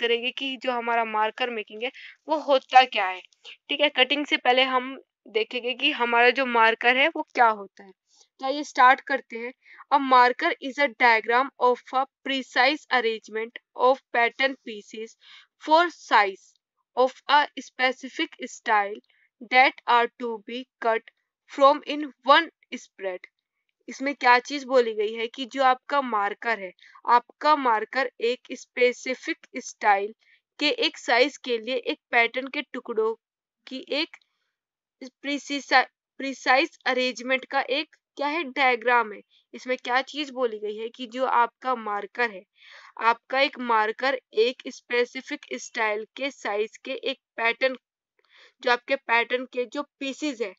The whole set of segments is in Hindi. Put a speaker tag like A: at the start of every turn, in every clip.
A: करेंगे कि जो हमारा मार्कर मेकिंग है वो होता क्या है ठीक है कटिंग से पहले हम देखेंगे कि हमारा जो मार्कर है वो क्या होता है तो आइए स्टार्ट करते हैं a marker is a diagram of a precise arrangement of pattern pieces for size of a specific style that are to be cut from in one spread इसमें क्या चीज बोली गई है कि जो आपका मार्कर है आपका मार्कर एक स्पेसिफिक स्टाइल के एक साइज के लिए एक पैटर्न के टुकड़ों की एक प्रिसाइज अरेंजमेंट का एक क्या है डायग्राम है इसमें क्या चीज बोली गई है कि जो आपका मार्कर है आपका एक मार्कर एक स्पेसिफिक स्टाइल के साइज के एक पैटर्न जो आपके पैटर्न के जो पीसीज है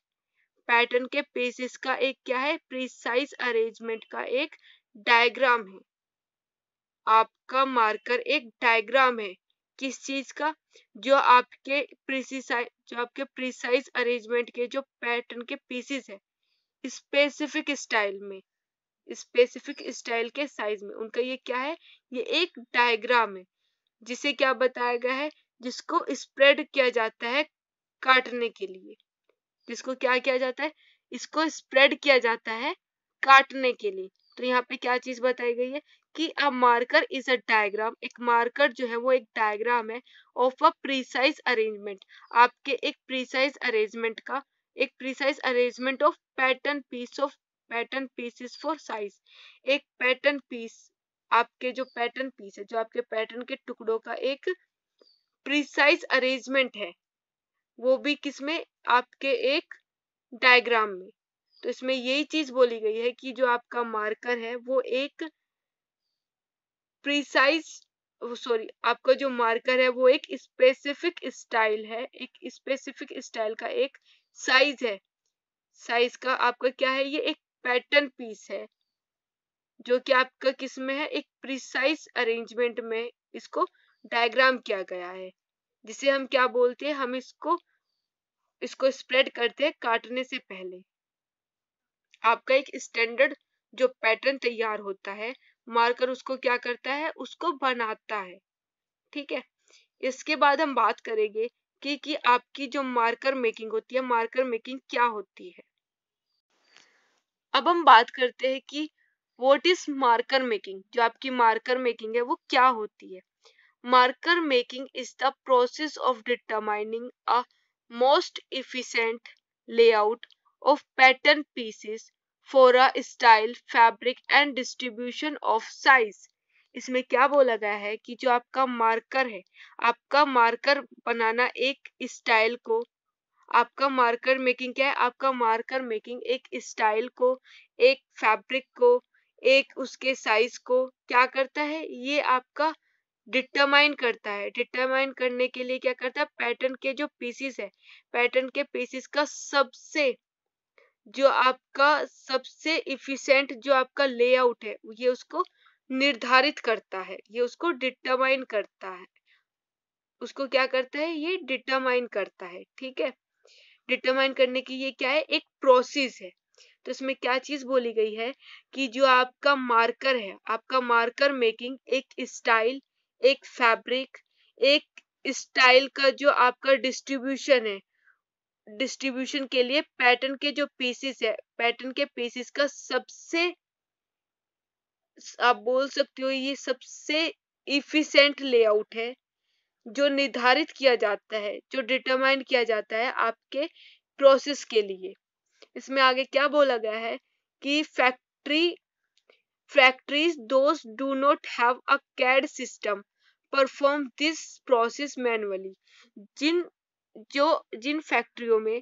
A: पैटर्न के पेजेस का एक क्या है प्रिसाइज अरेंजमेंट का एक डायग्राम है आपका मार्कर एक डायग्राम है किस चीज का जो आपके प्रिसाइज जो आपके प्रिसाइज अरेंजमेंट के जो पैटर्न के पीसेस है स्पेसिफिक स्टाइल में स्पेसिफिक स्टाइल के साइज में उनका ये क्या है ये एक डायग्राम है जिसे क्या बताया गया है जिसको स्प्रेड किया जाता है काटने के लिए इसको क्या किया जाता है इसको स्प्रेड किया जाता है काटने के लिए तो यहाँ पे क्या चीज बताई गई है कि a marker is a diagram एक मार्कर जो है वो एक डायग्राम है ऑफ अ प्रिसाइज अरेंजमेंट आपके एक प्रिसाइज अरेंजमेंट का एक precise arrangement of pattern piece of pattern pieces for size एक पैटर्न पीस आपके जो पैटर्न पीस है जो आपके पैटर्न के टुकड़ों का एक प्रिसाइज अरेंजमेंट है वो भी किसमें आपके एक डायग्राम में तो इसमें यही चीज बोली गई है कि जो आपका मार्कर है वो एक प्रिसाइज सॉरी आपका जो मार्कर है वो एक स्पेसिफिक स्टाइल है एक स्पेसिफिक स्टाइल का एक साइज है साइज का आपका क्या है ये एक पैटर्न पीस है जो कि आपका किसमें है एक प्रिसाइज अरेंजमेंट में इसको डायग्राम किया गया है जिसे हम क्या बोलते हैं हम इसको इसको स्प्रेड करते हैं काटने से पहले आपका एक स्टैंडर्ड जो पैटर्न तैयार होता है मार्कर उसको क्या करता है उसको बनाता है ठीक है इसके बाद हम बात करेंगे कि कि आपकी जो मार्कर मेकिंग होती है मार्कर मेकिंग क्या होती है अब हम बात करते हैं कि वॉट इज मार्कर मेकिंग जो आपकी मार्कर मेकिंग है वो क्या होती है Marker making is the process of determining a most efficient layout of pattern pieces for a style, fabric and distribution of size. इसमें क्या बोला गया है कि जो आपका मार्कर है आपका मार्कर बनाना एक स्टाइल को आपका मार्कर मेकिंग क्या है आपका मार्कर मेकिंग एक स्टाइल को एक फैब्रिक को एक उसके साइज को क्या करता है ये आपका डिटरमाइन करता है डिटरमाइन करने के लिए क्या करता है पैटर्न के जो पीसीस है पैटर्न के पीसीस का सबसे जो आपका सबसे इफिशियंट जो आपका लेआउट है ये उसको निर्धारित करता है ये उसको डिटरमाइन करता है उसको क्या करता है ये डिटरमाइन करता है ठीक है डिटरमाइन करने की ये क्या है एक प्रोसेस है तो इसमें क्या चीज बोली गई है कि जो आपका मार्कर है आपका मार्कर मेकिंग एक स्टाइल एक फैब्रिक एक स्टाइल का जो आपका डिस्ट्रीब्यूशन है डिस्ट्रीब्यूशन के लिए पैटर्न के जो पीसेस है पैटर्न के पीसेस का सबसे आप बोल सकते हो ये सबसे इफिशेंट लेआउट है जो निर्धारित किया जाता है जो डिटरमाइन किया जाता है आपके प्रोसेस के लिए इसमें आगे क्या बोला गया है कि factory factories those do not have a CAD system perform this process manually जिन जो जिन फैक्ट्रियों में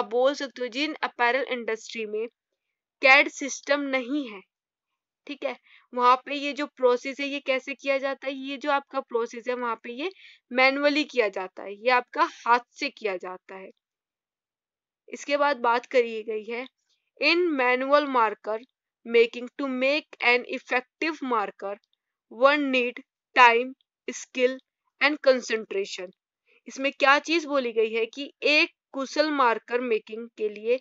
A: आप बोल सकते हो जिन अपैरल इंडस्ट्री में कैड सिस्टम नहीं है ठीक है वहां पे ये जो प्रोसेस है ये कैसे किया जाता है ये जो आपका प्रोसेस है वहां पे ये मैनुअली किया जाता है ये आपका हाथ से किया जाता है इसके बाद बात करी गई है in manual marker making to make an effective marker one need time skill and concentration इसमें क्या चीज बोली गई है कि एक कुशल मार्कर मेकिंग के लिए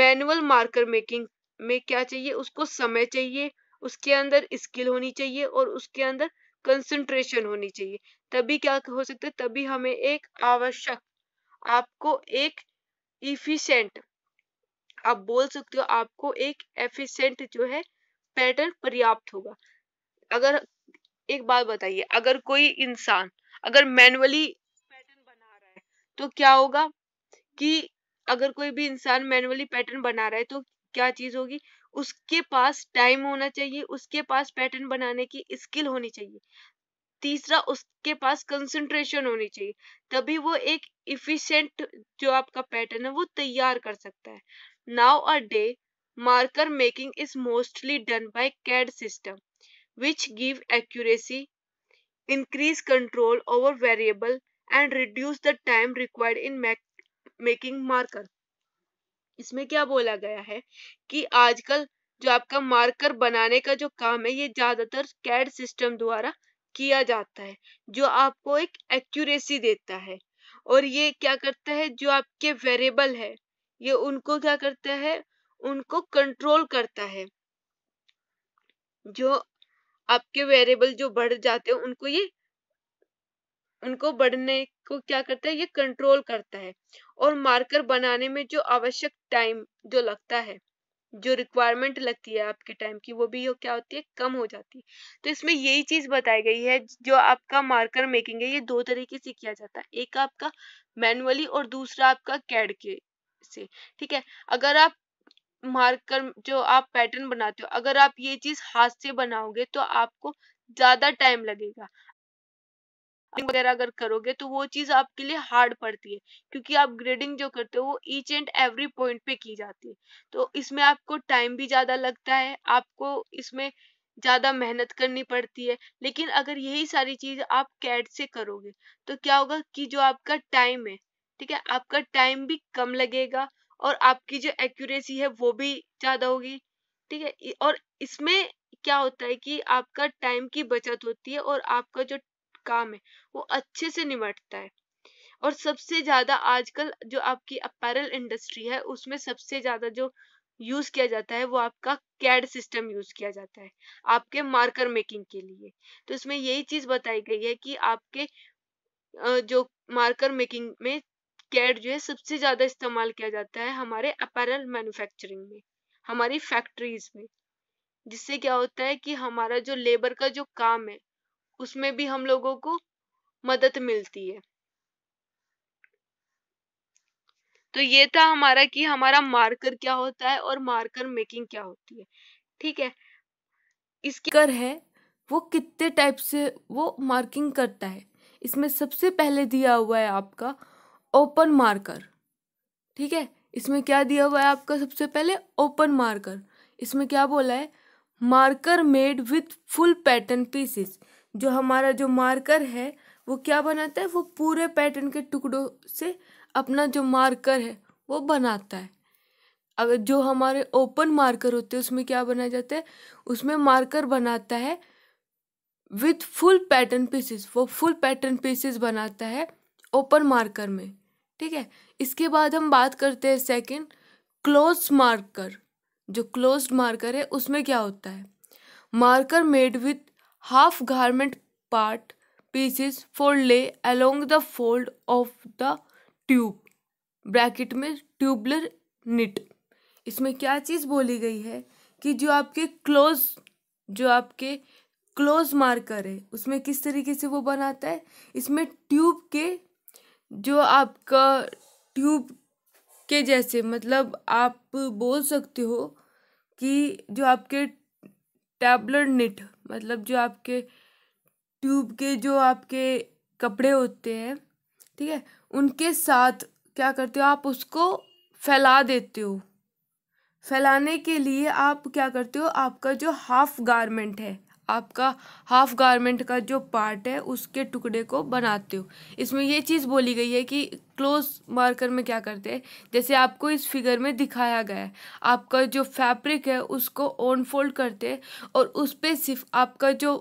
A: मैनुअल मार्कर मेकिंग में क्या चाहिए उसको समय चाहिए उसके अंदर स्किल होनी चाहिए और उसके अंदर कंसंट्रेशन होनी चाहिए तभी क्या हो सकता है तभी हमें एक आवश्यक आपको एक इफिशेंट आप बोल सकते हो आपको एक एफिशिएंट जो है पैटर्न पर्याप्त होगा अगर एक बात बताइए अगर कोई इंसान अगर मैनुअली पैटर्न बना रहा है तो क्या होगा कि अगर कोई भी इंसान मैनुअली पैटर्न बना रहा है तो क्या चीज होगी उसके पास टाइम होना चाहिए उसके पास पैटर्न बनाने की स्किल होनी चाहिए तीसरा उसके पास कंसंट्रेशन होनी चाहिए तभी वो एक इफिशियंट जो आपका पैटर्न है वो तैयार कर सकता है now a day marker making is mostly done by CAD system which give accuracy, increase control over variable and reduce the time required in making marker. इसमें क्या बोला गया है कि आजकल जो आपका मार्कर बनाने का जो काम है ये ज्यादातर कैड सिस्टम द्वारा किया जाता है जो आपको एक एक्यूरेसी देता है और ये क्या करता है जो आपके वेरिएबल है ये उनको क्या करता है उनको कंट्रोल करता है जो आपके वेरिएबल जो बढ़ जाते हैं उनको ये उनको बढ़ने को क्या करता है ये कंट्रोल करता है और मार्कर बनाने में जो आवश्यक टाइम जो लगता है जो रिक्वायरमेंट लगती है आपके टाइम की वो भी हो क्या होती है कम हो जाती है तो इसमें यही चीज बताई गई है जो आपका मार्कर मेकिंग है ये दो तरीके से किया जाता है एक आपका मैनुअली और दूसरा आपका कैड के से ठीक है अगर आप मार्कर जो आप पैटर्न बनाते हो अगर आप ये चीज हाथ से बनाओगे तो आपको ज्यादा टाइम लगेगा वगैरह अगर करोगे तो वो चीज आपके लिए हार्ड पड़ती है क्योंकि आप ग्रेडिंग जो करते हो वो ईच एंड एवरी पॉइंट पे की जाती है तो इसमें आपको टाइम भी ज्यादा लगता है आपको इसमें ज्यादा मेहनत करनी पड़ती है लेकिन अगर यही सारी चीज आप कैड से करोगे तो क्या होगा कि जो आपका टाइम है ठीक है आपका टाइम भी कम लगेगा और आपकी जो एक्यूरेसी है वो भी ज्यादा होगी ठीक है और इसमें क्या होता है कि आपका टाइम की बचत होती है और आपका जो काम है वो अच्छे से निमटता है और सबसे ज्यादा आजकल जो आपकी अपैरल इंडस्ट्री है उसमें सबसे ज्यादा जो यूज किया जाता है वो आपका कैड सिस्टम यूज किया जाता है आपके मार्कर मेकिंग के लिए तो इसमें यही चीज बताई गई है कि आपके जो मार्कर मेकिंग में कैड जो है सबसे ज़्यादा इस्तेमाल किया जाता है हमारे अपैरल मैन्युफैक्चरिंग में हमारी फैक्ट्रीज में जिससे क्या होता है कि हमारा जो लेबर का जो काम है उसमें भी हम लोगों को मदद मिलती है तो ये था हमारा कि हमारा मार्कर क्या होता है और मार्कर मेकिंग क्या होती है ठीक है इसकी कर है वो कितने टाइप से वो मार्किंग करता है इसमें सबसे पहले दिया हुआ है आपका ओपन मार्कर ठीक है इसमें क्या दिया हुआ है आपका सबसे पहले ओपन मार्कर इसमें क्या बोला है marker made with full pattern pieces जो हमारा जो मार्कर है वो क्या बनाता है वो पूरे पैटर्न के टुकड़ों से अपना जो मार्कर है वो बनाता है अगर जो हमारे ओपन मार्कर होते हैं उसमें क्या बनाया जाता है उसमें मार्कर बनाता है विथ फुल पैटर्न पीसेस वो फुल पैटर्न पीसेस बनाता है ओपन मार्कर में ठीक है इसके बाद हम बात करते हैं सेकंड क्लोज मार्कर जो क्लोज मार्कर है उसमें क्या होता है marker made with half garment part pieces for lay along the fold of the tube bracket में ट्यूबलर निट इसमें क्या चीज़ बोली गई है कि जो आपके क्लोज जो आपके क्लोज मार्कर है उसमें किस तरीके से वो बनाता है इसमें ट्यूब के जो आपका ट्यूब के जैसे मतलब आप बोल सकते हो कि जो आपके टैबलर निट मतलब जो आपके ट्यूब के जो आपके कपड़े होते हैं ठीक है उनके साथ क्या करते हो आप उसको फैला देते हो फैलाने के लिए आप क्या करते हो आपका जो हाफ गारमेंट है आपका हाफ गारमेंट का जो पार्ट है उसके टुकड़े को बनाते हो इसमें ये चीज़ बोली गई है कि क्लोज मार्कर में क्या करते हैं जैसे आपको इस फिगर में दिखाया गया है आपका जो फैब्रिक है उसको ऑन फोल्ड करते हैं और उस पर सिर्फ आपका जो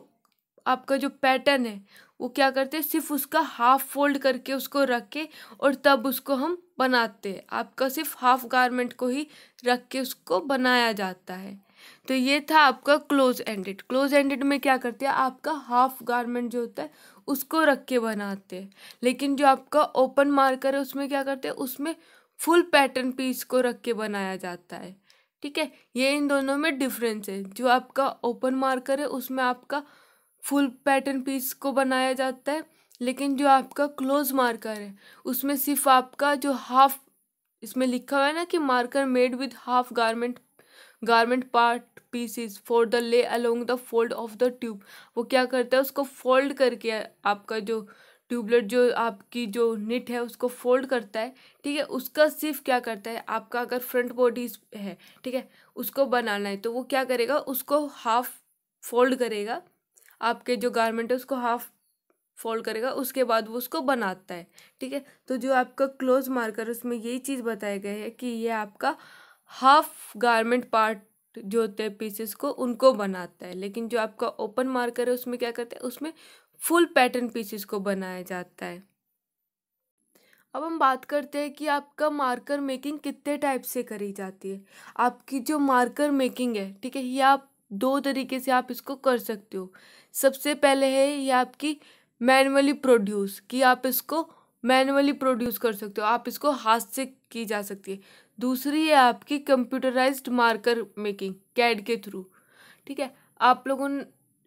A: आपका जो पैटर्न है वो क्या करते हैं सिर्फ उसका हाफ फोल्ड करके उसको रख के और तब उसको हम बनाते हैं आपका सिर्फ हाफ गारमेंट को ही रख के उसको बनाया जाता है तो ये था आपका क्लोज एंडेड क्लोज एंडेड में क्या करते हैं आपका हाफ गारमेंट जो होता है उसको रख के बनाते हैं लेकिन जो आपका ओपन मार्कर है उसमें क्या करते हैं उसमें फुल पैटर्न पीस को रख के बनाया जाता है ठीक है ये इन दोनों में डिफरेंस है जो आपका ओपन मार्कर है उसमें आपका फुल पैटर्न पीस को बनाया जाता है लेकिन जो आपका क्लोज मार्कर है उसमें सिर्फ आपका जो हाफ इसमें लिखा हुआ है ना कि marker made with half garment garment part pieces for the lay along the fold of the tube वो क्या करता है उसको फोल्ड करके आपका जो ट्यूबलेट जो आपकी जो निट है उसको फोल्ड करता है ठीक है उसका सिर्फ क्या करता है आपका अगर फ्रंट बॉडी है ठीक है उसको बनाना है तो वो क्या करेगा उसको हाफ फोल्ड करेगा आपके जो गारमेंट है उसको हाफ फोल्ड करेगा उसके बाद वो उसको बनाता है ठीक है तो जो आपका क्लोज मार्कर उसमें यही चीज़ बताया गया है कि ये आपका हाफ गारमेंट पार्ट जो होते हैं पीसेस को उनको बनाता है लेकिन जो आपका ओपन मार्कर है उसमें क्या करते हैं उसमें फुल पैटर्न पीसेस को बनाया जाता है अब हम बात करते हैं कि आपका मार्कर मेकिंग कितने टाइप से करी जाती है आपकी जो मार्कर मेकिंग है ठीक है ये आप दो तरीके से आप इसको कर सकते हो सबसे पहले है ये आपकी मैनुअली प्रोड्यूस कि आप इसको मैनुअली प्रोड्यूस कर सकते हो आप इसको हाथ से की जा सकती है दूसरी है आपकी कंप्यूटराइज्ड मार्कर मेकिंग कैड के थ्रू ठीक है आप लोगों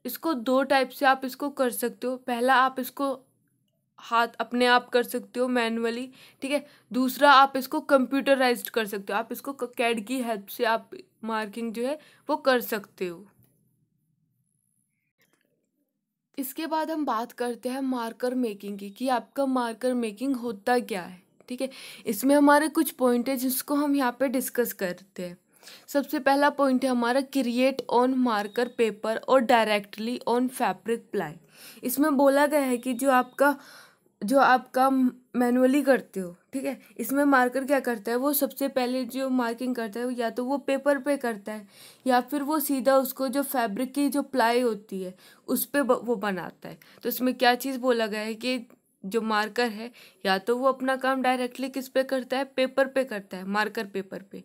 A: इसको दो टाइप से आप इसको कर सकते हो पहला आप इसको हाथ अपने आप कर सकते हो मैनुअली ठीक है दूसरा आप इसको कंप्यूटराइज्ड कर सकते हो आप इसको कैड की हेल्प से आप मार्किंग जो है वो कर सकते हो इसके बाद हम बात करते हैं मार्कर मेकिंग की कि आपका मार्कर मेकिंग होता क्या है ठीक है इसमें हमारे कुछ पॉइंट है जिसको हम यहाँ पे डिस्कस करते हैं सबसे पहला पॉइंट है हमारा क्रिएट ऑन मार्कर पेपर और डायरेक्टली ऑन फैब्रिक प्लाई इसमें बोला गया है कि जो आपका जो आपका मैनुअली करते हो ठीक है इसमें मार्कर क्या करता है वो सबसे पहले जो मार्किंग करता है या तो वो पेपर पे करता है या फिर वो सीधा उसको जो फैब्रिक की जो प्लाई होती है उस पर वो बनाता है तो इसमें क्या चीज़ बोला गया है कि जो मार्कर है या तो वो अपना काम डायरेक्टली किस पे करता है पेपर पे करता है मार्कर पेपर पे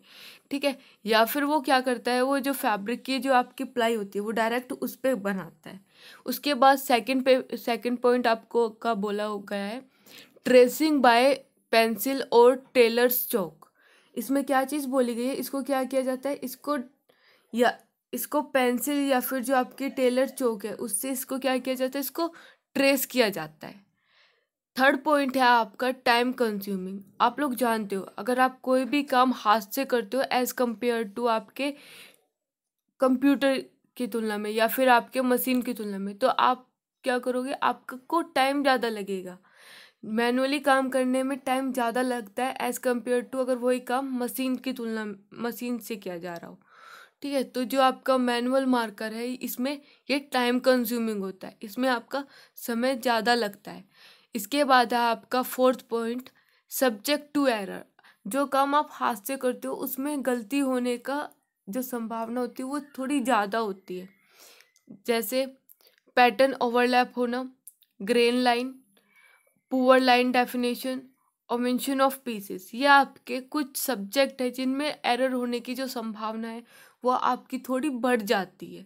A: ठीक है या फिर वो क्या करता है वो जो फैब्रिक की जो आपकी प्लाई होती है वो डायरेक्ट उस पर बनाता है उसके बाद सेकंड पे सेकंड पॉइंट आपको का बोला हो गया है ट्रेसिंग बाय पेंसिल और टेलर्स चौक इसमें क्या चीज़ बोली गई है इसको क्या किया जाता है इसको या इसको पेंसिल या फिर जो आपकी टेलर चौक है उससे इसको क्या किया जाता है इसको ट्रेस किया जाता है थर्ड पॉइंट है आपका टाइम कंज्यूमिंग आप लोग जानते हो अगर आप कोई भी काम हाथ से करते हो एज़ कंपेयर टू आपके कंप्यूटर की तुलना में या फिर आपके मशीन की तुलना में तो आप क्या करोगे आपको टाइम ज़्यादा लगेगा मैनुअली काम करने में टाइम ज़्यादा लगता है एज़ कम्पेयर टू अगर वही काम मशीन की तुलना मशीन से किया जा रहा हो ठीक है तो जो आपका मैनुअल मार्कर है इसमें ये टाइम कंज्यूमिंग होता है इसमें आपका समय ज़्यादा लगता है इसके बाद है आपका fourth point subject to error जो काम आप हाथ से करते हो उसमें गलती होने का जो संभावना होती है वो थोड़ी ज़्यादा होती है जैसे पैटर्न ओवरलैप होना grain line poor line definition और मेंशन ऑफ पीसेस ये आपके कुछ सब्जेक्ट है जिनमें एरर होने की जो संभावना है वो आपकी थोड़ी बढ़ जाती है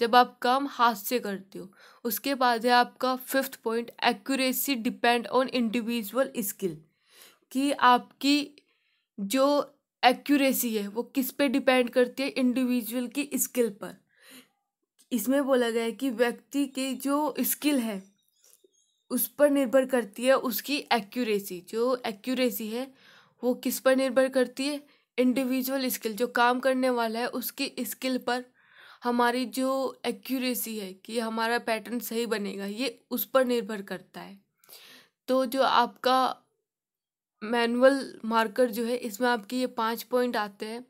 A: जब आप काम हाथ से करते हो उसके बाद है आपका fifth point accuracy depend on individual skill कि आपकी जो एक्यूरेसी है वो किस पे डिपेंड करती है इंडिविजुअल की स्किल पर इसमें बोला गया है कि व्यक्ति के जो स्किल है उस पर निर्भर करती है उसकी एक्यूरेसी जो एक्यूरेसी है वो किस पर निर्भर करती है इंडिविजुअल स्किल जो काम करने वाला है उसकी स्किल पर हमारी जो एक्यूरेसी है कि हमारा पैटर्न सही बनेगा ये उस पर निर्भर करता है तो जो आपका मैनुअल मार्कर जो है इसमें आपके ये पाँच पॉइंट आते हैं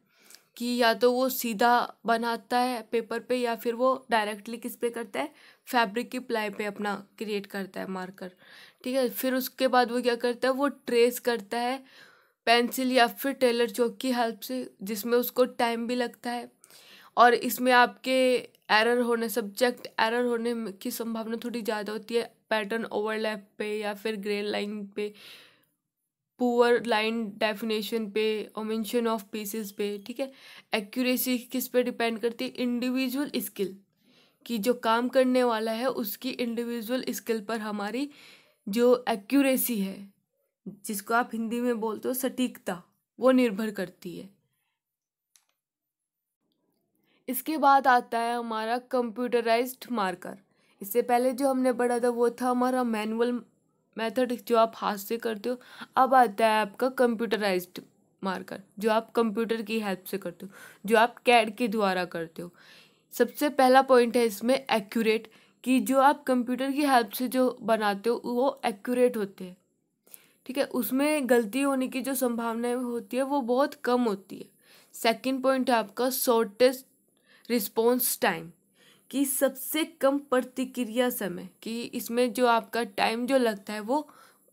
A: कि या तो वो सीधा बनाता है पेपर पे या फिर वो डायरेक्टली किस पे करता है फैब्रिक की प्लाई पे अपना क्रिएट करता है मार्कर ठीक है फिर उसके बाद वो क्या करता है वो ट्रेस करता है पेंसिल या फिर टेलर चौक की हेल्प से जिसमें उसको टाइम भी लगता है और इसमें आपके एरर होने सब्जेक्ट एरर होने की संभावना थोड़ी ज़्यादा होती है पैटर्न ओवरलैप पे या फिर ग्रे लाइन पे पुअर लाइन डेफिनेशन पे ओमेंशन ऑफ पीसेस पे ठीक है एक्यूरेसी किस पे डिपेंड करती है इंडिविजुअल स्किल कि जो काम करने वाला है उसकी इंडिविजुअल स्किल पर हमारी जो एक्यूरेसी है जिसको आप हिंदी में बोलते हो सटीकता वो निर्भर करती है इसके बाद आता है हमारा कंप्यूटराइज्ड मार्कर इससे पहले जो हमने पढ़ा था वो था हमारा मैनुअल मेथड जो आप हाथ से करते हो अब आता है आपका कंप्यूटराइज्ड मार्कर जो आप कंप्यूटर की हेल्प से करते हो जो आप कैड के द्वारा करते हो सबसे पहला पॉइंट है इसमें एक्यूरेट कि जो आप कंप्यूटर की हेल्प से जो बनाते हो वो एक्यूरेट होते हैं ठीक है उसमें गलती होने की जो संभावना होती है वो बहुत कम होती है सेकंड पॉइंट है आपका शॉर्टेस्ट रिस्पॉन्स टाइम कि सबसे कम प्रतिक्रिया समय कि इसमें जो आपका टाइम जो लगता है वो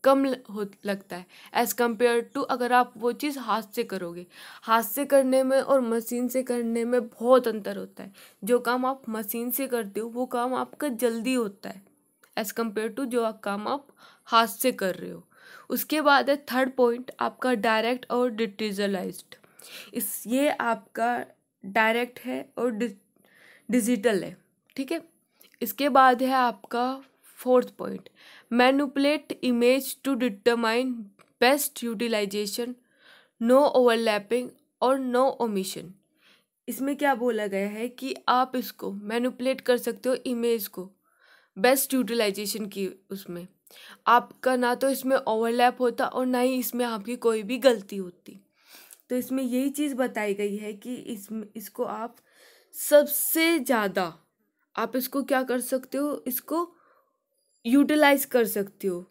A: कम हो लगता है एज़ कम्पेयर टू अगर आप वो चीज़ हाथ से करोगे हाथ से करने में और मशीन से करने में बहुत अंतर होता है जो काम आप मशीन से करते हो वो काम आपका जल्दी होता है एज़ कम्पेयर टू जो काम आप हाथ से कर रहे हो उसके बाद है थर्ड पॉइंट आपका डायरेक्ट और डिटिजलाइज इस ये आपका डायरेक्ट है और डिजिटल है ठीक है इसके बाद है आपका fourth point manipulate image to determine best utilization no overlapping और नो ओमिशन इसमें क्या बोला गया है कि आप इसको मैनुपलेट कर सकते हो इमेज को बेस्ट यूटिलाइजेशन की उसमें आपका ना तो इसमें ओवरलैप होता और ना ही इसमें आपकी कोई भी गलती होती तो इसमें यही चीज़ बताई गई है कि इस इसको आप सबसे ज़्यादा आप इसको क्या कर सकते हो इसको यूटिलाइज कर सकते हो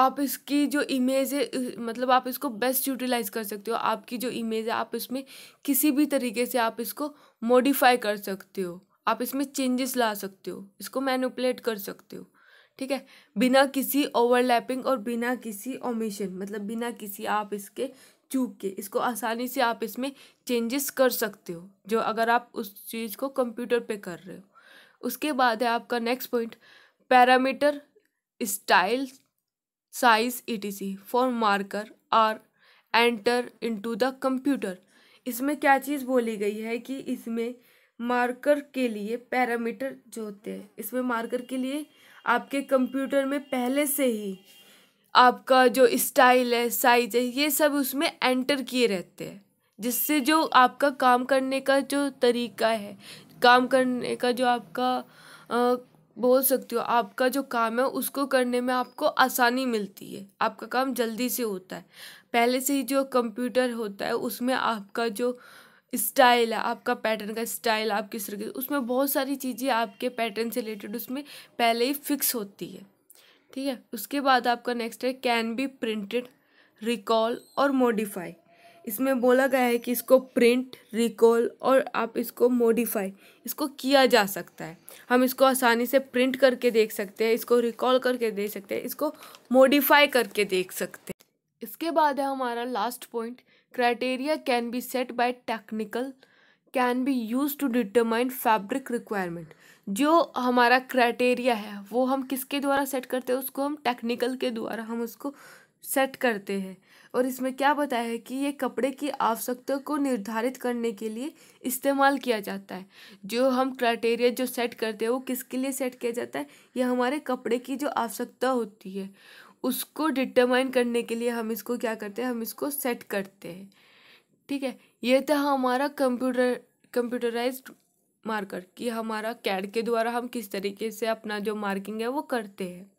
A: आप इसकी जो इमेज है मतलब आप इसको बेस्ट यूटिलाइज कर सकते हो आपकी जो इमेज है आप इसमें किसी भी तरीके से आप इसको मॉडिफाई कर सकते हो आप इसमें चेंजेस ला सकते हो इसको मैनुपलेट कर सकते हो ठीक है बिना किसी ओवरलैपिंग और बिना किसी ओमिशन मतलब बिना किसी आप इसके चूक के इसको आसानी से आप इसमें चेंजेस कर सकते हो जो अगर आप उस चीज़ को कंप्यूटर पे कर रहे हो उसके बाद है आपका next point parameter style size etc for marker are enter into the computer इसमें क्या चीज़ बोली गई है कि इसमें मार्कर के लिए पैरामीटर जो होते हैं इसमें मार्कर के लिए आपके कंप्यूटर में पहले से ही आपका जो स्टाइल है साइज है ये सब उसमें एंटर किए रहते हैं जिससे जो आपका काम करने का जो तरीका है काम करने का जो आपका आ, बोल सकते हो आपका जो काम है उसको करने में आपको आसानी मिलती है आपका काम जल्दी से होता है पहले से ही जो कंप्यूटर होता है उसमें आपका जो स्टाइल है आपका पैटर्न का स्टाइल आप किस तरीके उसमें बहुत सारी चीज़ें आपके पैटर्न से रिलेटेड उसमें पहले ही फिक्स होती है ठीक है उसके बाद आपका नेक्स्ट है कैन बी प्रिंटेड रिकॉल और मॉडिफाई इसमें बोला गया है कि इसको प्रिंट रिकॉल और आप इसको मॉडिफाई इसको किया जा सकता है हम इसको आसानी से प्रिंट करके देख सकते हैं इसको रिकॉल करके देख सकते हैं इसको मॉडिफाई करके देख सकते हैं इसके बाद है हमारा last point criteria can be set by technical can be use to determine fabric requirement जो हमारा क्राइटेरिया है वो हम किसके द्वारा सेट करते हैं उसको हम टेक्निकल के द्वारा हम उसको सेट करते हैं और इसमें क्या बताया है कि ये कपड़े की आवश्यकता को निर्धारित करने के लिए इस्तेमाल किया जाता है जो हम क्राइटेरिया जो सेट करते हैं वो किसके लिए सेट किया जाता है ये हमारे कपड़े की जो आवश्यकता होती है उसको डिटरमाइन करने के लिए हम इसको क्या करते हैं हम इसको सेट करते हैं ठीक है ये था हमारा कंप्यूटर कंप्यूटराइज्ड मार्कर कि हमारा कैड के द्वारा हम किस तरीके से अपना जो मार्किंग है वो करते हैं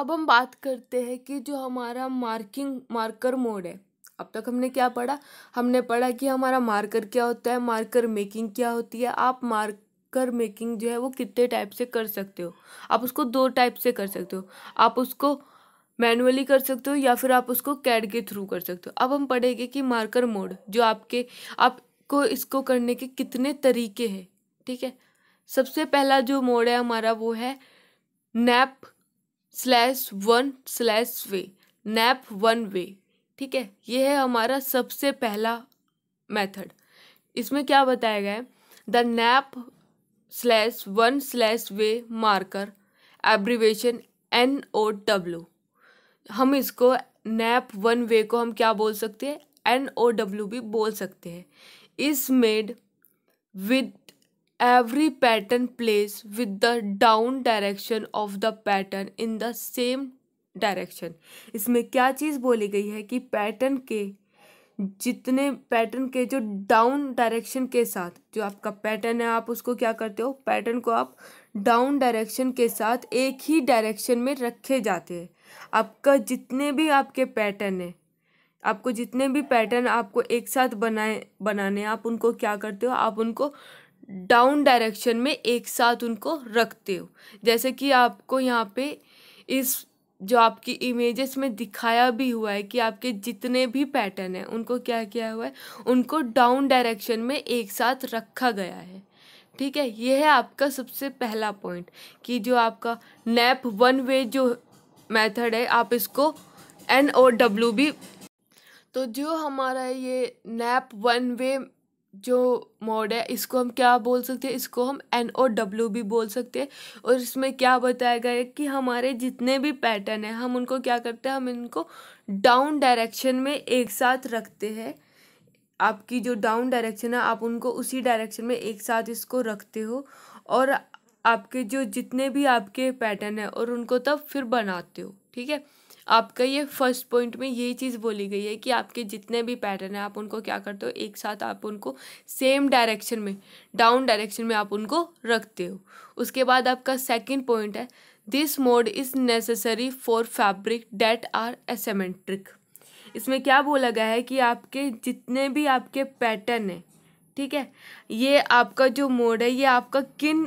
A: अब हम बात करते हैं कि जो हमारा मार्किंग मार्कर मोड है अब तक हमने क्या पढ़ा हमने पढ़ा कि हमारा मार्कर क्या होता है मार्कर मेकिंग क्या होती है आप मार्क कर मेकिंग जो है वो कितने टाइप से कर सकते हो आप उसको दो टाइप से कर सकते हो आप उसको मैनुअली कर सकते हो या फिर आप उसको कैड के थ्रू कर सकते हो अब हम पढ़ेंगे कि मार्कर मोड जो आपके आपको इसको करने के कितने तरीके हैं ठीक है सबसे पहला जो मोड है हमारा वो है nap slash one slash way nap one way ठीक है ये है हमारा सबसे पहला मेथड इसमें क्या बताया गया है the nap slash one slash way marker abbreviation N O W हम इसको नैप वन वे को हम क्या बोल सकते हैं एन ओ डब्ल्यू भी बोल सकते हैं is made with every pattern place with the down direction of the pattern in the same direction इसमें क्या चीज़ बोली गई है कि पैटर्न के जितने पैटर्न के जो डाउन डायरेक्शन के साथ जो आपका पैटर्न है आप उसको क्या करते हो पैटर्न को आप डाउन डायरेक्शन के साथ एक ही डायरेक्शन में रखे जाते हैं आपका जितने भी आपके पैटर्न है आपको जितने भी पैटर्न आपको एक साथ बनाए बनाने आप उनको क्या करते हो आप उनको डाउन डायरेक्शन में एक साथ उनको रखते हो जैसे कि आपको यहाँ पे इस जो आपकी इमेजेस में दिखाया भी हुआ है कि आपके जितने भी पैटर्न हैं उनको क्या किया हुआ है उनको डाउन डायरेक्शन में एक साथ रखा गया है ठीक है यह है आपका सबसे पहला पॉइंट कि जो आपका नैप वन वे जो मेथड है आप इसको एन ओ डब्ल्यू भी तो जो हमारा ये नैप वन वे जो मोड है इसको हम क्या बोल सकते हैं इसको हम एन ओ डब्ल्यू भी बोल सकते हैं और इसमें क्या बताया गया है कि हमारे जितने भी पैटर्न हैं हम उनको क्या करते हैं हम इनको डाउन डायरेक्शन में एक साथ रखते हैं आपकी जो डाउन डायरेक्शन है आप उनको उसी डायरेक्शन में एक साथ इसको रखते हो और आपके जो जितने भी आपके पैटर्न हैं और उनको तब फिर बनाते हो ठीक है आपका ये फर्स्ट पॉइंट में ये चीज़ बोली गई है कि आपके जितने भी पैटर्न हैं आप उनको क्या करते हो एक साथ आप उनको सेम डायरेक्शन में डाउन डायरेक्शन में आप उनको रखते हो उसके बाद आपका सेकेंड पॉइंट है this mode is necessary for fabric that are asymmetric इसमें क्या बोला गया है कि आपके जितने भी आपके पैटर्न हैं ठीक है ये आपका जो मोड है ये आपका किन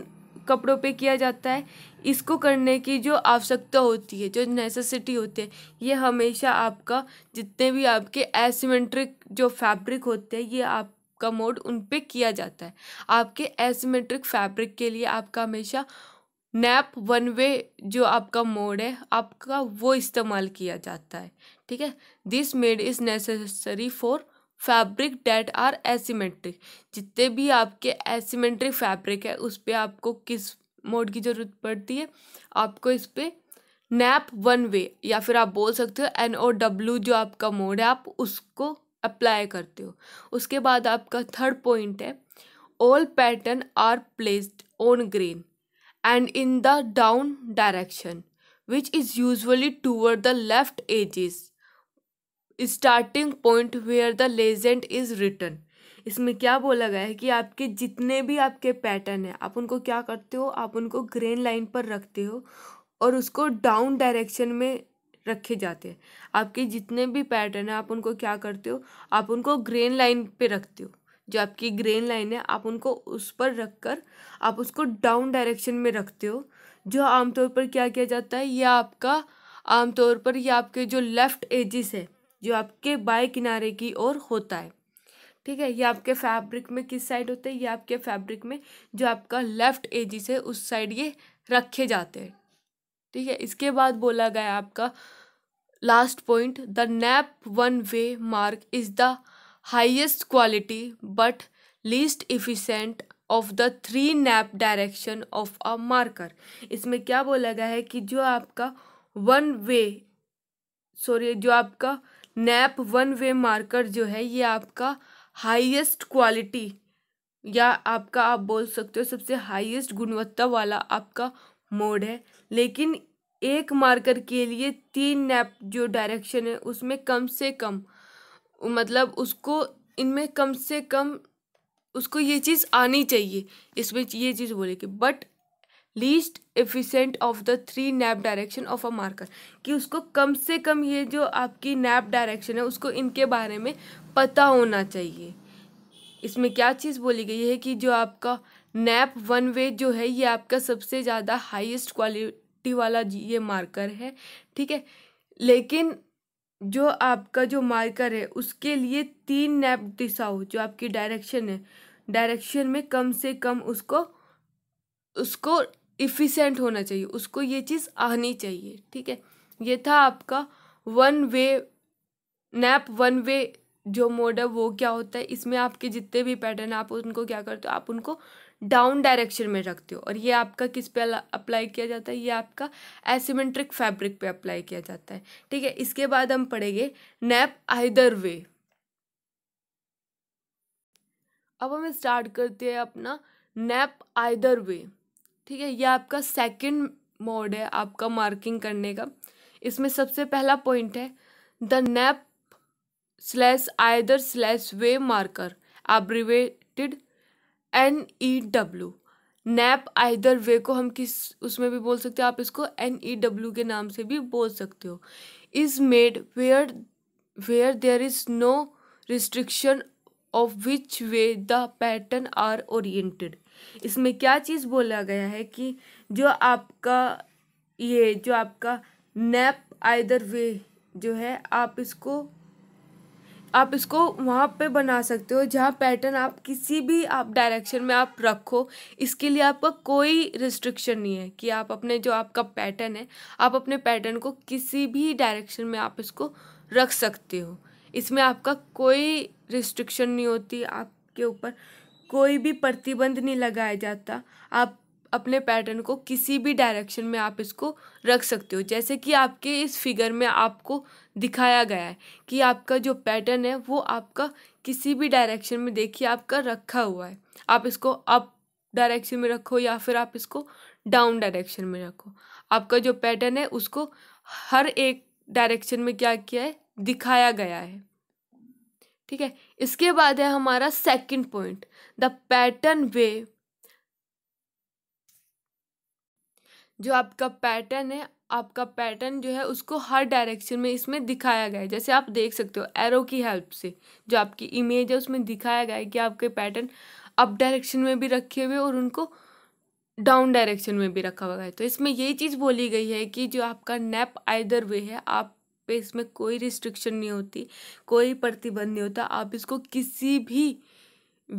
A: कपड़ों पे किया जाता है इसको करने की जो आवश्यकता होती है जो नेसेसिटी होती है ये हमेशा आपका जितने भी आपके एसिमेट्रिक जो फैब्रिक होते हैं ये आप का मोड उन पर किया जाता है आपके एसिमेट्रिक फैब्रिक के लिए आपका हमेशा नैप वन वे जो आपका मोड है आपका वो इस्तेमाल किया जाता है ठीक है this made is necessary for fabric that are asymmetric जितने भी आपके एसीमेट्रिक फैब्रिक है उस पर आपको किस मोड की ज़रूरत पड़ती है आपको इस पर नैप वन वे या फिर आप बोल सकते हो एन ओ डब्ल्यू जो आपका मोड है आप उसको अप्लाई करते हो उसके बाद आपका थर्ड पॉइंट है all pattern are placed on green and in the down direction which is usually toward the left edges starting point where the legend is return इसमें क्या बोला गया है कि आपके जितने भी आपके पैटर्न हैं आप उनको क्या करते हो आप उनको ग्रेन लाइन पर रखते हो और उसको डाउन डायरेक्शन में रखे जाते हैं आपके जितने भी पैटर्न हैं आप उनको क्या करते हो आप उनको ग्रेन लाइन पे रखते हो जो आपकी ग्रेन लाइन है आप उनको उस पर रख कर आप उसको डाउन डायरेक्शन में रखते हो जो आमतौर पर क्या किया जाता है या आपका आमतौर पर या आपके जो लेफ़्ट एजिस है जो आपके बाएं किनारे की ओर होता है ठीक है ये आपके फैब्रिक में किस साइड होते हैं ये आपके फैब्रिक में जो आपका लेफ्ट एजिस है उस साइड ये रखे जाते हैं ठीक है इसके बाद बोला गया आपका last point the nap one way mark is the highest quality but least efficient of the three nap direction of a marker इसमें क्या बोला गया है कि जो आपका वन वे सॉरी जो आपका नैप वन वे मार्कर जो है ये आपका हाईएस्ट क्वालिटी या आपका आप बोल सकते हो सबसे हाईएस्ट गुणवत्ता वाला आपका मोड है लेकिन एक मार्कर के लिए तीन नैप जो डायरेक्शन है उसमें कम से कम मतलब उसको इनमें कम से कम उसको ये चीज़ आनी चाहिए इसमें ये चीज़ बोले कि but least efficient of the three nap direction of a marker कि उसको कम से कम ये जो आपकी नैप डायरेक्शन है उसको इनके बारे में पता होना चाहिए इसमें क्या चीज़ बोली गई है कि जो आपका नैप वन वे जो है ये आपका सबसे ज़्यादा हाईएस्ट क्वालिटी वाला ये मार्कर है ठीक है लेकिन जो आपका जो मार्कर है उसके लिए तीन नैप दिशाओं जो आपकी डायरेक्शन है डायरेक्शन में कम से कम उसको उसको इफ़िशेंट होना चाहिए उसको ये चीज़ आनी चाहिए ठीक है ये था आपका one way nap one way जो मोड है वो क्या होता है इसमें आपके जितने भी पैटर्न आप उनको क्या करते हो आप उनको डाउन डायरेक्शन में रखते हो और ये आपका किस पे अप्लाई किया जाता है ये आपका एसिमेट्रिक फैब्रिक पे अप्लाई किया जाता है ठीक है इसके बाद हम पढ़ेंगे नैप आइदर वे अब हम स्टार्ट करते हैं अपना नैप आइदर वे ठीक है ये आपका सेकंड मोड है आपका मार्किंग करने का इसमें सबसे पहला पॉइंट है the nap slash either slash way marker abbreviated N E W nap either way को हम किस उसमें भी बोल सकते हो आप इसको एन ई डब्ल्यू के नाम से भी बोल सकते हो is made where where there is no restriction of which way the pattern are oriented इसमें क्या चीज़ बोला गया है कि जो आपका ये जो आपका नैप आइदर वे जो है आप इसको आप इसको वहाँ पे बना सकते हो जहाँ पैटर्न आप किसी भी आप डायरेक्शन में आप रखो इसके लिए आपका कोई रिस्ट्रिक्शन नहीं है कि आप अपने जो आपका पैटर्न है आप अपने पैटर्न को किसी भी डायरेक्शन में आप इसको रख सकते हो इसमें आपका कोई रिस्ट्रिक्शन नहीं होती आपके ऊपर कोई भी प्रतिबंध नहीं लगाया जाता आप अपने पैटर्न को किसी भी डायरेक्शन में आप इसको रख सकते हो जैसे कि आपके इस फिगर में आपको दिखाया गया है कि आपका जो पैटर्न है वो आपका किसी भी डायरेक्शन में देखिए आपका रखा हुआ है आप इसको अप डायरेक्शन में रखो या फिर आप इसको डाउन डायरेक्शन में रखो आपका जो पैटर्न है उसको हर एक डायरेक्शन में क्या किया है दिखाया गया है ठीक है इसके बाद है हमारा second point the pattern way जो आपका पैटर्न है आपका पैटर्न जो है उसको हर डायरेक्शन में इसमें दिखाया गया है जैसे आप देख सकते हो एरो की हेल्प से जो आपकी इमेज है उसमें दिखाया गया है कि आपके पैटर्न अप डायरेक्शन में भी रखे हुए और उनको डाउन डायरेक्शन में भी रखा हुआ है तो इसमें यही चीज़ बोली गई है कि जो आपका नेप आइदर वे है आप पे इसमें कोई रिस्ट्रिक्शन नहीं होती कोई प्रतिबंध नहीं होता आप इसको किसी भी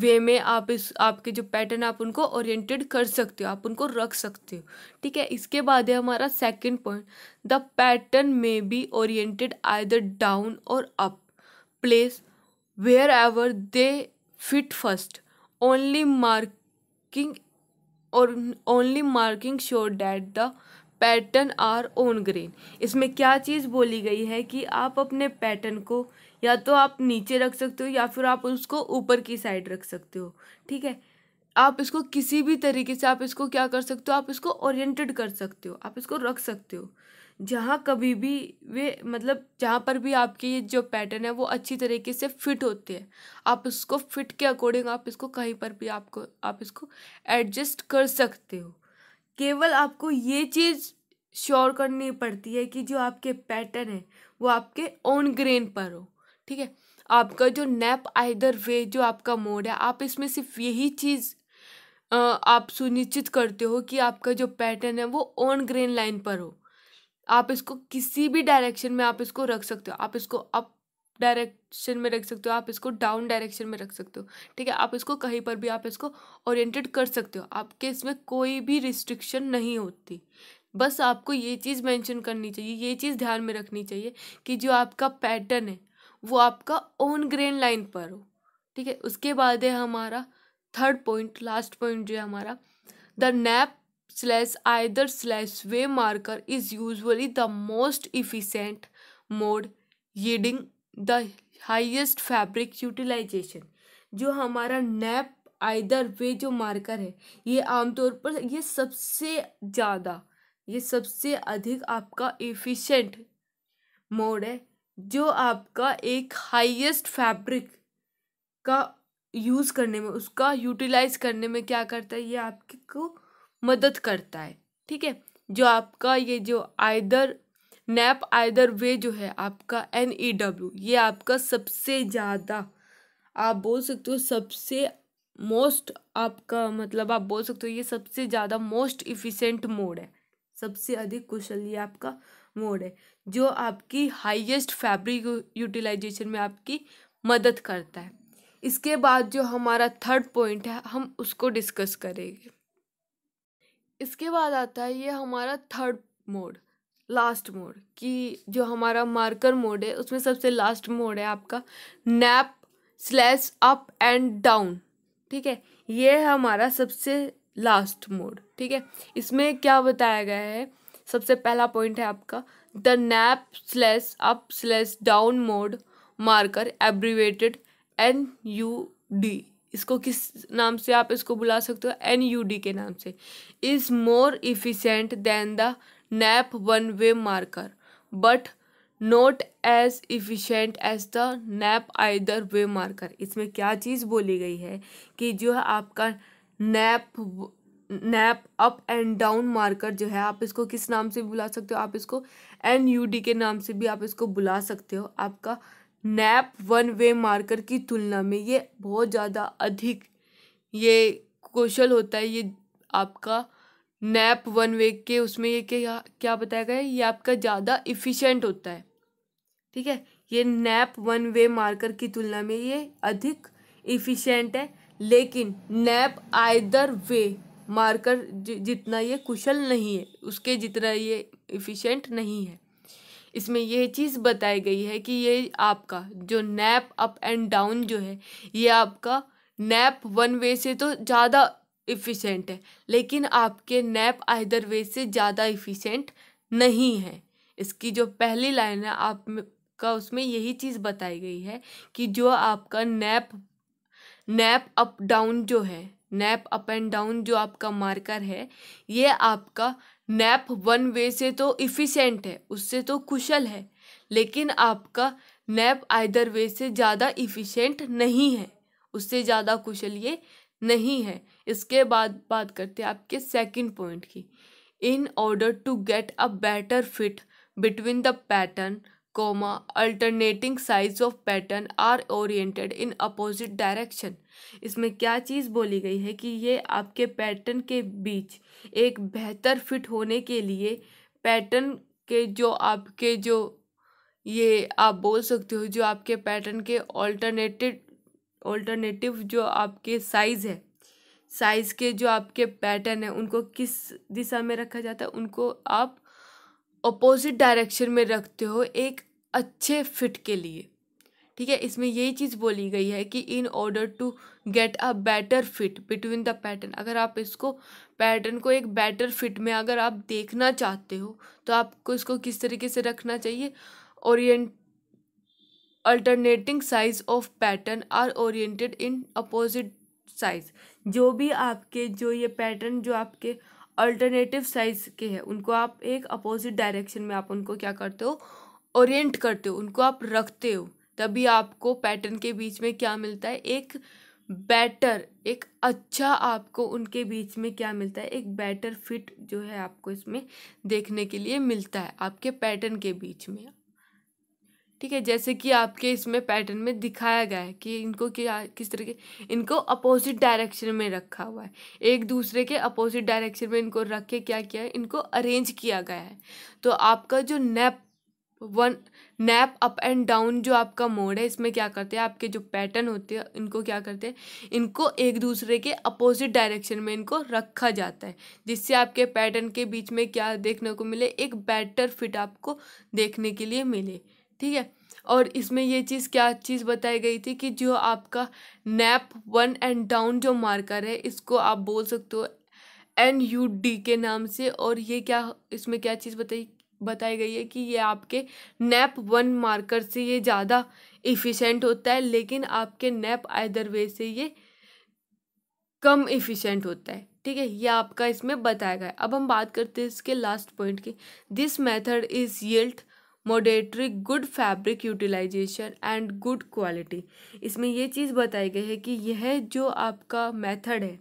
A: वे में आप इस आपके जो पैटर्न आप उनको ओरिएंटेड कर सकते हो आप उनको रख सकते हो ठीक है इसके बाद है हमारा second point the pattern may be oriented either down और up place wherever they fit first only marking और only marking sure that the pattern are on grain इसमें क्या चीज़ बोली गई है कि आप अपने पैटर्न को या तो आप नीचे रख सकते हो या फिर आप उसको ऊपर की साइड रख सकते हो ठीक है आप इसको किसी भी तरीके से आप इसको क्या कर सकते हो आप इसको ओरिएंटेड कर सकते हो आप इसको रख सकते हो जहाँ कभी भी वे मतलब जहाँ पर भी आपके ये जो पैटर्न है वो अच्छी तरीके से फिट होते हैं आप उसको फिट के अकॉर्डिंग आप इसको कहीं पर भी आपको आप इसको एडजस्ट कर सकते हो केवल आपको ये चीज़ श्योर करनी पड़ती है कि जो आपके पैटर्न है वो आपके ऑन ग्रेन पर हो ठीक है आपका जो नैप आइदर वे जो आपका मोड है आप इसमें सिर्फ यही चीज़ आप सुनिश्चित करते हो कि आपका जो पैटर्न है वो ऑन ग्रेन लाइन पर हो आप इसको किसी भी डायरेक्शन में आप इसको रख सकते हो आप इसको अप डायरेक्शन में रख सकते हो आप इसको डाउन डायरेक्शन में रख सकते हो ठीक है आप इसको कहीं पर भी आप इसको ओरिएंटेड कर सकते हो आपके इसमें कोई भी रिस्ट्रिक्शन नहीं होती बस आपको ये चीज़ मेंशन करनी चाहिए ये चीज़ ध्यान में रखनी चाहिए कि जो आपका पैटर्न है वो आपका ओन ग्रेन लाइन पर हो ठीक है उसके बाद है हमारा थर्ड पॉइंट लास्ट पॉइंट जो है हमारा the nap slash either slash way marker is usually the most efficient mode yielding the highest fabric utilization जो हमारा नैप आइदर वे जो मार्कर है ये आमतौर पर ये सबसे ज़्यादा ये सबसे अधिक आपका एफिशिएंट मोड है जो आपका एक हाईएस्ट फैब्रिक का यूज़ करने में उसका यूटिलाइज करने में क्या करता है ये आपको मदद करता है ठीक है जो आपका ये जो आइदर नैप आइदर वे जो है आपका एन ई डब्ल्यू ये आपका सबसे ज़्यादा आप बोल सकते हो सबसे मोस्ट आपका मतलब आप बोल सकते हो ये सबसे ज़्यादा मोस्ट इफ़िशेंट मोड है सबसे अधिक कुशल ये आपका मोड है जो आपकी हाईएस्ट फैब्रिक यूटिलाइजेशन में आपकी मदद करता है इसके बाद जो हमारा थर्ड पॉइंट है हम उसको डिस्कस करेंगे इसके बाद आता है ये हमारा थर्ड मोड लास्ट मोड कि जो हमारा मार्कर मोड है उसमें सबसे लास्ट मोड है आपका nap slash up and down ठीक है ये है हमारा सबसे लास्ट मोड ठीक है इसमें क्या बताया गया है सबसे पहला पॉइंट है आपका the nap slash up slash down mode marker abbreviated N U D इसको किस नाम से आप इसको बुला सकते हो एन यू डी के नाम से is more efficient than the nap one way marker but not as efficient as the nap either way marker इसमें क्या चीज़ बोली गई है कि जो है आपका nap nap up and down marker जो है आप इसको किस नाम से बुला सकते हो आप इसको एन यू डी के नाम से भी आप इसको बुला सकते हो आपका नैप वन वे मार्कर की तुलना में ये बहुत ज़्यादा अधिक ये कौशल होता है ये आपका नैप वन वे के उसमें ये क्या क्या बताया गया है ये आपका ज़्यादा इफ़िशेंट होता है ठीक है ये नैप वन वे मार्कर की तुलना में ये अधिक इफ़िशेंट है लेकिन नैप आइदर वे मार्कर जितना ये कुशल नहीं है उसके जितना ये इफ़िशेंट नहीं है इसमें यह चीज़ बताई गई है कि ये आपका जो नैप अप एंड डाउन जो है ये आपका नैप वन वे से तो ज़्यादा इफ़िशेंट है लेकिन आपके नैप आइदर वे से ज़्यादा इफ़िशेंट नहीं है इसकी जो पहली लाइन है आप का उसमें यही चीज़ बताई गई है कि जो आपका नैप नैप अप डाउन जो है नैप अप एंड डाउन जो आपका मार्कर है ये आपका नैप वन वे से तो इफ़िशेंट है उससे तो कुशल है लेकिन आपका नैप आइदर वे से ज़्यादा इफ़िशेंट नहीं है उससे ज़्यादा कुशल ये नहीं है इसके बाद बात करते हैं आपके सेकंड पॉइंट की in order to get a better fit between the pattern comma alternating size of pattern are oriented in opposite direction इसमें क्या चीज़ बोली गई है कि ये आपके पैटर्न के बीच एक बेहतर फिट होने के लिए पैटर्न के जो आपके जो ये आप बोल सकते हो जो आपके पैटर्न के ऑल्टरनेटिव ऑल्टरनेटिव जो आपके साइज़ है साइज़ के जो आपके पैटर्न है उनको किस दिशा में रखा जाता है उनको आप अपोजिट डायरेक्शन में रखते हो एक अच्छे फिट के लिए ठीक है इसमें यही चीज़ बोली गई है कि in order to get a better fit between the pattern अगर आप इसको पैटर्न को एक बेटर फिट में अगर आप देखना चाहते हो तो आपको इसको किस तरीके से रखना चाहिए orient alternating size of pattern are oriented in opposite size जो भी आपके जो ये पैटर्न जो आपके अल्टरनेटिव साइज़ के हैं उनको आप एक अपोजिट डायरेक्शन में आप उनको क्या करते हो ओरिएंट करते हो उनको आप रखते हो तभी आपको पैटर्न के बीच में क्या मिलता है एक बेटर एक अच्छा आपको उनके बीच में क्या मिलता है एक बेटर फिट जो है आपको इसमें देखने के लिए मिलता है आपके पैटर्न के बीच में ठीक है जैसे कि आपके इसमें पैटर्न में दिखाया गया है कि इनको क्या किस तरह के इनको अपोजिट डायरेक्शन में रखा हुआ है एक दूसरे के अपोजिट डायरेक्शन में इनको रख के क्या किया है इनको अरेंज किया गया है तो आपका जो nap one nap up and down जो आपका मोड है इसमें क्या करते हैं आपके जो पैटर्न होते हैं इनको क्या करते हैं इनको एक दूसरे के अपोजिट डायरेक्शन में इनको रखा जाता है जिससे आपके पैटर्न के बीच में क्या देखने को मिले एक बेटर फिट आपको देखने के लिए मिले ठीक है और इसमें ये चीज़ क्या चीज़ बताई गई थी कि जो आपका नैप वन एंड डाउन जो मार्कर है इसको आप बोल सकते हो एन यू डी के नाम से और ये क्या इसमें क्या चीज़ बताई बताई गई है कि ये आपके नैप वन मार्कर से ये ज़्यादा इफ़िशेंट होता है लेकिन आपके नैप आइदर वे से ये कम इफ़िशेंट होता है ठीक है ये आपका इसमें बताया गया अब हम बात करते हैं इसके लास्ट पॉइंट की this method is yield moderately good fabric utilization and good quality इसमें यह चीज़ बताई गई है कि यह जो आपका मेथड है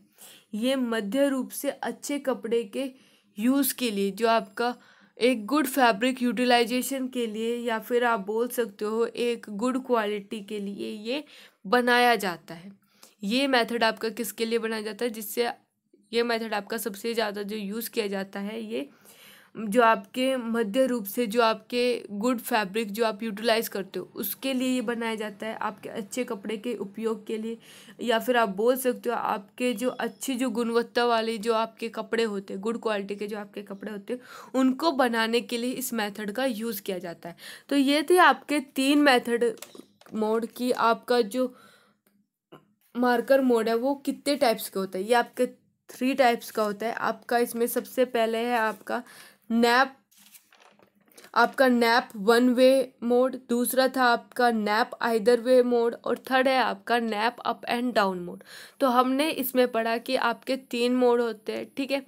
A: ये मध्य रूप से अच्छे कपड़े के यूज़ के लिए जो आपका एक गुड फैब्रिक यूटिलाइजेशन के लिए या फिर आप बोल सकते हो एक गुड क्वालिटी के लिए ये बनाया जाता है ये मेथड आपका किसके लिए बनाया जाता है जिससे ये मेथड आपका सबसे ज़्यादा जो यूज़ किया जाता है ये जो आपके मध्य रूप से जो आपके गुड फैब्रिक जो आप यूटिलाइज़ करते हो उसके लिए ये बनाया जाता है आपके अच्छे कपड़े के उपयोग के लिए या फिर आप बोल सकते हो आपके जो अच्छी जो गुणवत्ता वाले जो आपके कपड़े होते हैं गुड क्वालिटी के जो आपके कपड़े होते हैं उनको बनाने के लिए इस मेथड का यूज़ किया जाता है तो ये थे आपके तीन मैथड मोड की आपका जो मार्कर मोड है वो कितने टाइप्स के होते हैं ये आपके थ्री टाइप्स का होता है आपका इसमें सबसे पहले है आपका नैप आपका नैप वन वे मोड दूसरा था आपका नैप आइदर वे मोड और थर्ड है आपका nap up and down mode तो हमने इसमें पढ़ा कि आपके तीन मोड होते हैं ठीक है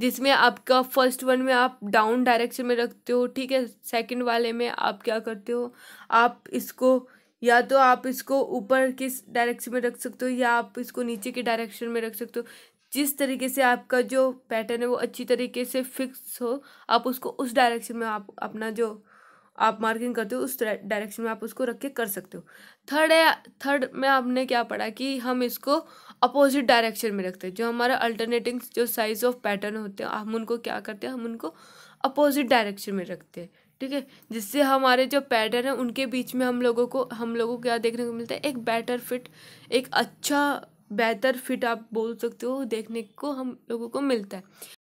A: जिसमें आपका फर्स्ट वन में आप डाउन डायरेक्शन में रखते हो ठीक है सेकंड वाले में आप क्या करते हो आप इसको या तो आप इसको ऊपर किस डायरेक्शन में रख सकते हो या आप इसको नीचे के डायरेक्शन में रख सकते हो जिस तरीके से आपका जो पैटर्न है वो अच्छी तरीके से फिक्स हो आप उसको उस डायरेक्शन में आप अपना जो आप मार्किंग करते हो उस डायरेक्शन में आप उसको रख के कर सकते हो थर्ड है थर्ड में आपने क्या पढ़ा कि हम इसको अपोजिट डायरेक्शन में रखते हैं जो हमारा अल्टरनेटिंग जो साइज ऑफ पैटर्न होते हैं हम उनको क्या करते हैं हम उनको अपोजिट डायरेक्शन में रखते हैं ठीक है जिससे हमारे जो पैटर्न है उनके बीच में हम लोगों को हम लोगों को क्या देखने को मिलता है एक बेटर फिट एक अच्छा बेहतर फिट आप बोल सकते हो देखने को हम लोगों को मिलता है